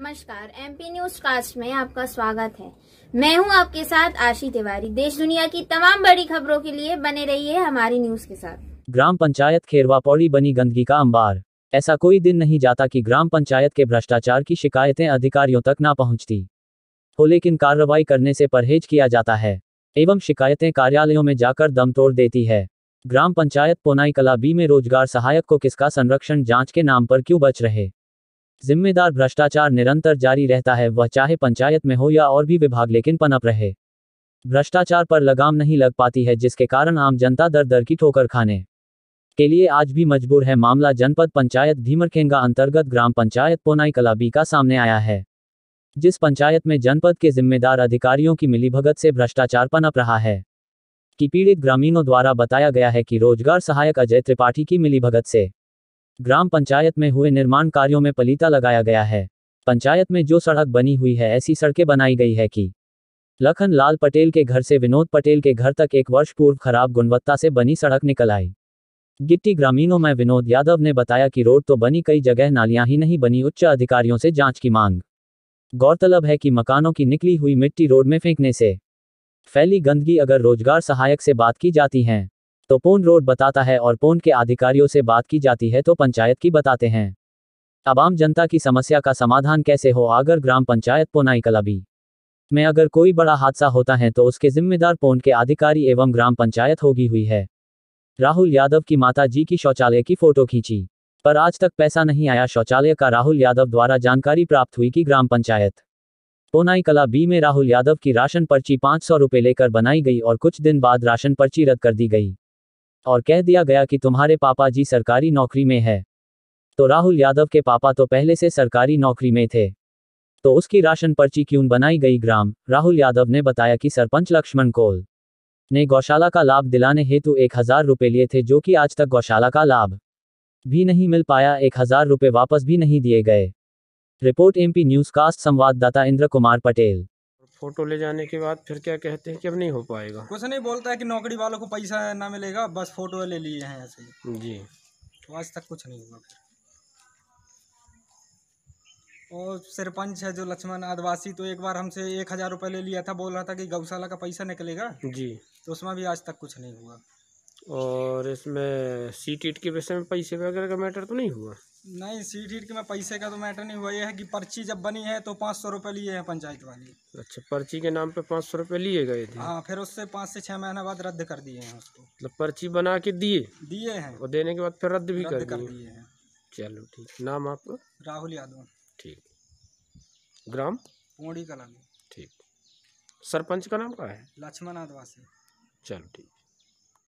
नमस्कार MP news cast में आपका स्वागत है मैं हूं आपके साथ आशी तिवारी देश दुनिया की तमाम बड़ी खबरों के लिए बने रहिए हमारी न्यूज के साथ ग्राम पंचायत खेरवा पौड़ी बनी गंदगी का अंबार ऐसा कोई दिन नहीं जाता कि ग्राम पंचायत के भ्रष्टाचार की शिकायतें अधिकारियों तक ना पहुंचती हो लेकिन कार्रवाई करने से परहेज किया जाता है एवं शिकायतें कार्यालयों में जाकर दम तोड़ देती है ग्राम पंचायत पोनाई कला बी में रोजगार सहायक को किसका संरक्षण जांच के नाम पर क्यों बच रहे जिम्मेदार भ्रष्टाचार निरंतर जारी रहता है वह चाहे पंचायत में हो या और भी विभाग लेकिन पनप रहे भ्रष्टाचार पर लगाम नहीं लग पाती है जिसके कारण आम जनता दर दर की ठोकर खाने के लिए आज भी मजबूर है मामला जनपद पंचायत भीमरखेंगा अंतर्गत ग्राम पंचायत पोनाई कलाबी का सामने आया है जिस पंचायत में जनपद के जिम्मेदार अधिकारियों की मिलीभगत से भ्रष्टाचार पनप रहा है कि पीड़ित ग्रामीणों द्वारा बताया गया है कि रोजगार सहायक अजय त्रिपाठी की मिलीभगत से ग्राम पंचायत में हुए निर्माण कार्यों में पलीता लगाया गया है पंचायत में जो सड़क बनी हुई है ऐसी सड़कें बनाई गई है कि लखन लाल पटेल के घर से विनोद पटेल के घर तक एक वर्ष पूर्व खराब गुणवत्ता से बनी सड़क निकल आई गिट्टी ग्रामीणों में विनोद यादव ने बताया कि रोड तो बनी कई जगह नालियां ही नहीं बनी उच्च अधिकारियों से जांच की मांग गौरतलब है कि मकानों की निकली हुई मिट्टी रोड में फेंकने से फैली गंदगी अगर रोजगार सहायक से बात की जाती है तो पोन रोड बताता है और पोन के अधिकारियों से बात की जाती है तो पंचायत की बताते हैं अब आम जनता की समस्या का समाधान कैसे हो आगर ग्राम पंचायत पोनाई कलाबी में अगर कोई बड़ा हादसा होता है तो उसके जिम्मेदार पोन के अधिकारी एवं ग्राम पंचायत होगी हुई है राहुल यादव की माता जी की शौचालय की फोटो खींची पर आज तक पैसा नहीं आया शौचालय का राहुल यादव द्वारा जानकारी प्राप्त हुई कि ग्राम पंचायत पोनाई कला बी में राहुल यादव की राशन पर्ची पाँच सौ रुपए लेकर बनाई गई और कुछ दिन बाद राशन पर्ची रद्द कर दी गई और कह दिया गया कि तुम्हारे पापा जी सरकारी नौकरी में है तो राहुल यादव के पापा तो पहले से सरकारी नौकरी में थे तो उसकी राशन पर्ची क्यों बनाई गई ग्राम राहुल यादव ने बताया कि सरपंच लक्ष्मण कोल ने गौशाला का लाभ दिलाने हेतु एक हजार रुपये लिए थे जो कि आज तक गौशाला का लाभ भी नहीं मिल पाया एक हजार रुपये वापस भी नहीं दिए गए रिपोर्ट एमपी न्यूज कास्ट संवाददाता इंद्र कुमार पटेल फ़ोटो ले जाने के बाद फिर क्या कहते हैं कि अब नहीं हो पाएगा कुछ नहीं बोलता है कि नौकरी वालों को पैसा ना मिलेगा बस फ़ोटो ले लिए हैं ऐसे ही जी तो आज तक कुछ नहीं हुआ और सरपंच है जो लक्ष्मण आदिवासी तो एक बार हमसे एक हज़ार रुपये ले लिया था बोल रहा था कि गौशाला का पैसा निकलेगा जी तो उसमें भी आज तक कुछ नहीं हुआ और इसमें सीट ईट के विषय में पैसे वगैरह का मैटर तो नहीं हुआ नहीं सीट ईट के में पैसे का तो मैटर नहीं हुआ यह है कि पर्ची जब बनी है तो पाँच सौ रुपये लिए हैं पंचायत वाली अच्छा पर्ची के नाम पे पाँच सौ रुपये लिए गए थे हाँ फिर उससे पाँच से छः महीना बाद रद्द कर दिए हैं उसको मतलब पर्ची बना के दिए दिए हैं और देने के बाद फिर रद्द भी रद्द कर दिए हैं चलो ठीक नाम आपका राहुल यादव ठीक ग्राम पोड़ी कला ठीक सरपंच का नाम क्या है लक्ष्मण आदिवासी चलो ठीक